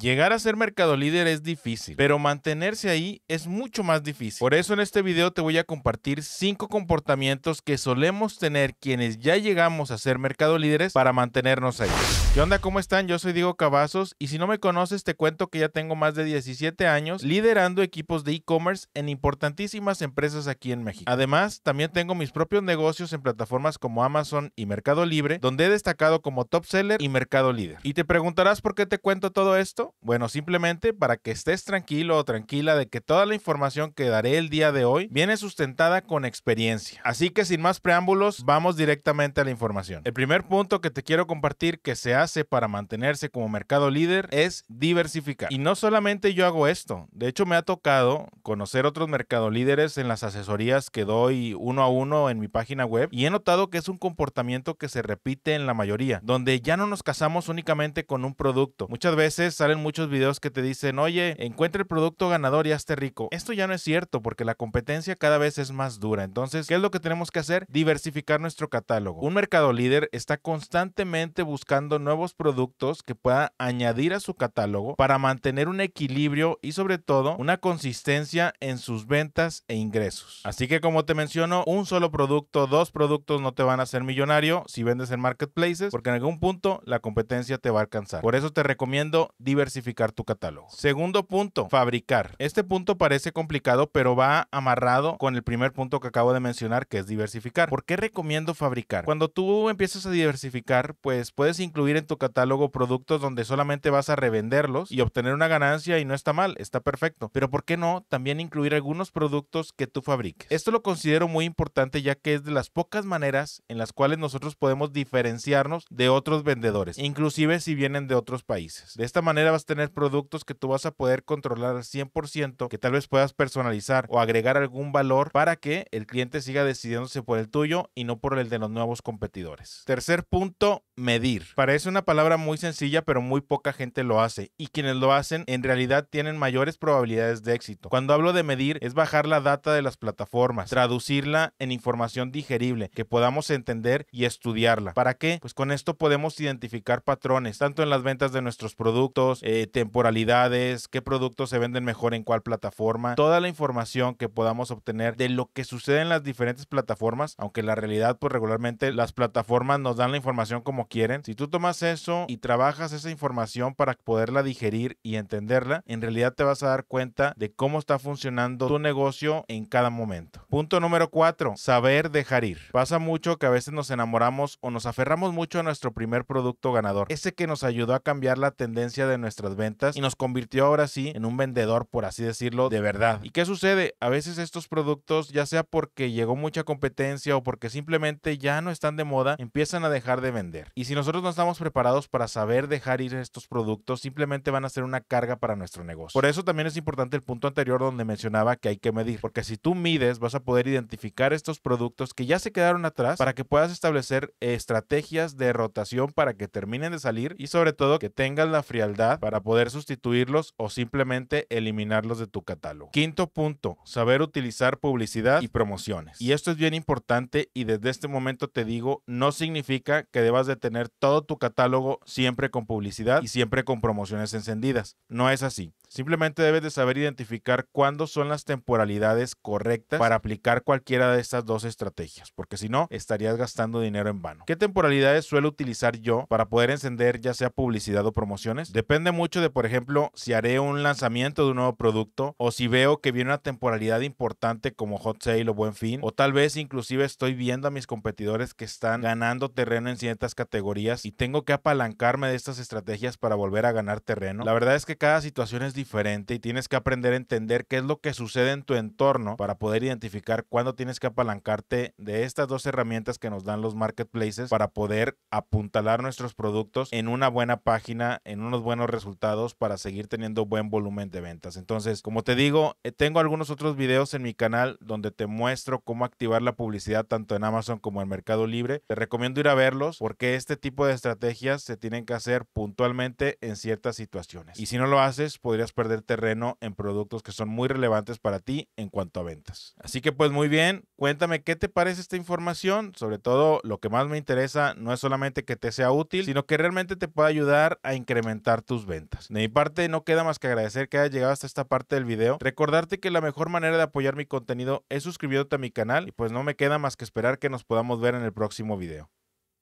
Llegar a ser mercado líder es difícil, pero mantenerse ahí es mucho más difícil. Por eso en este video te voy a compartir 5 comportamientos que solemos tener quienes ya llegamos a ser mercado líderes para mantenernos ahí. ¿Qué onda? ¿Cómo están? Yo soy Diego Cavazos y si no me conoces te cuento que ya tengo más de 17 años liderando equipos de e-commerce en importantísimas empresas aquí en México. Además, también tengo mis propios negocios en plataformas como Amazon y Mercado Libre, donde he destacado como top seller y mercado líder. Y te preguntarás por qué te cuento todo esto. Bueno, simplemente para que estés tranquilo o tranquila de que toda la información que daré el día de hoy viene sustentada con experiencia. Así que sin más preámbulos, vamos directamente a la información. El primer punto que te quiero compartir que se hace para mantenerse como mercado líder es diversificar. Y no solamente yo hago esto, de hecho me ha tocado conocer otros mercado líderes en las asesorías que doy uno a uno en mi página web y he notado que es un comportamiento que se repite en la mayoría, donde ya no nos casamos únicamente con un producto. Muchas veces sale en muchos videos que te dicen, oye, encuentra el producto ganador y hazte rico. Esto ya no es cierto porque la competencia cada vez es más dura. Entonces, ¿qué es lo que tenemos que hacer? Diversificar nuestro catálogo. Un mercado líder está constantemente buscando nuevos productos que pueda añadir a su catálogo para mantener un equilibrio y sobre todo una consistencia en sus ventas e ingresos. Así que como te menciono, un solo producto, dos productos no te van a hacer millonario si vendes en marketplaces porque en algún punto la competencia te va a alcanzar. Por eso te recomiendo diversificar diversificar tu catálogo. Segundo punto, fabricar. Este punto parece complicado, pero va amarrado con el primer punto que acabo de mencionar, que es diversificar. ¿Por qué recomiendo fabricar? Cuando tú empiezas a diversificar, pues puedes incluir en tu catálogo productos donde solamente vas a revenderlos y obtener una ganancia y no está mal, está perfecto. Pero ¿por qué no también incluir algunos productos que tú fabriques? Esto lo considero muy importante ya que es de las pocas maneras en las cuales nosotros podemos diferenciarnos de otros vendedores, inclusive si vienen de otros países. De esta manera vas a tener productos que tú vas a poder controlar al 100%, que tal vez puedas personalizar o agregar algún valor para que el cliente siga decidiéndose por el tuyo y no por el de los nuevos competidores. Tercer punto, medir. Parece una palabra muy sencilla, pero muy poca gente lo hace y quienes lo hacen en realidad tienen mayores probabilidades de éxito. Cuando hablo de medir es bajar la data de las plataformas, traducirla en información digerible que podamos entender y estudiarla. ¿Para qué? Pues con esto podemos identificar patrones, tanto en las ventas de nuestros productos, eh, temporalidades, qué productos se venden mejor en cuál plataforma, toda la información que podamos obtener de lo que sucede en las diferentes plataformas, aunque la realidad pues regularmente las plataformas nos dan la información como quieren. Si tú tomas eso y trabajas esa información para poderla digerir y entenderla, en realidad te vas a dar cuenta de cómo está funcionando tu negocio en cada momento. Punto número 4, saber dejar ir. Pasa mucho que a veces nos enamoramos o nos aferramos mucho a nuestro primer producto ganador, ese que nos ayudó a cambiar la tendencia de nuestra nuestras ventas y nos convirtió ahora sí en un vendedor, por así decirlo, de verdad. ¿Y qué sucede? A veces estos productos, ya sea porque llegó mucha competencia o porque simplemente ya no están de moda, empiezan a dejar de vender. Y si nosotros no estamos preparados para saber dejar ir estos productos, simplemente van a ser una carga para nuestro negocio. Por eso también es importante el punto anterior donde mencionaba que hay que medir, porque si tú mides vas a poder identificar estos productos que ya se quedaron atrás para que puedas establecer estrategias de rotación para que terminen de salir y sobre todo que tengas la frialdad para poder sustituirlos o simplemente eliminarlos de tu catálogo. Quinto punto, saber utilizar publicidad y promociones. Y esto es bien importante y desde este momento te digo, no significa que debas de tener todo tu catálogo siempre con publicidad y siempre con promociones encendidas. No es así. Simplemente debes de saber identificar cuándo son las temporalidades correctas para aplicar cualquiera de estas dos estrategias, porque si no, estarías gastando dinero en vano. ¿Qué temporalidades suelo utilizar yo para poder encender ya sea publicidad o promociones? Depende mucho de, por ejemplo, si haré un lanzamiento de un nuevo producto o si veo que viene una temporalidad importante como hot sale o buen fin, o tal vez inclusive estoy viendo a mis competidores que están ganando terreno en ciertas categorías y tengo que apalancarme de estas estrategias para volver a ganar terreno. La verdad es que cada situación es diferente diferente y tienes que aprender a entender qué es lo que sucede en tu entorno para poder identificar cuándo tienes que apalancarte de estas dos herramientas que nos dan los marketplaces para poder apuntalar nuestros productos en una buena página, en unos buenos resultados para seguir teniendo buen volumen de ventas. Entonces, como te digo, eh, tengo algunos otros videos en mi canal donde te muestro cómo activar la publicidad tanto en Amazon como en Mercado Libre. Te recomiendo ir a verlos porque este tipo de estrategias se tienen que hacer puntualmente en ciertas situaciones. Y si no lo haces, podrías perder terreno en productos que son muy relevantes para ti en cuanto a ventas. Así que pues muy bien, cuéntame qué te parece esta información, sobre todo lo que más me interesa no es solamente que te sea útil, sino que realmente te pueda ayudar a incrementar tus ventas. De mi parte no queda más que agradecer que hayas llegado hasta esta parte del video, recordarte que la mejor manera de apoyar mi contenido es suscribirte a mi canal y pues no me queda más que esperar que nos podamos ver en el próximo video.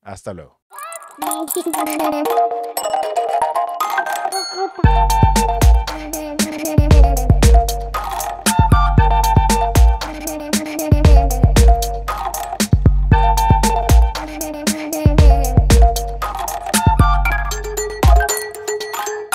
Hasta luego.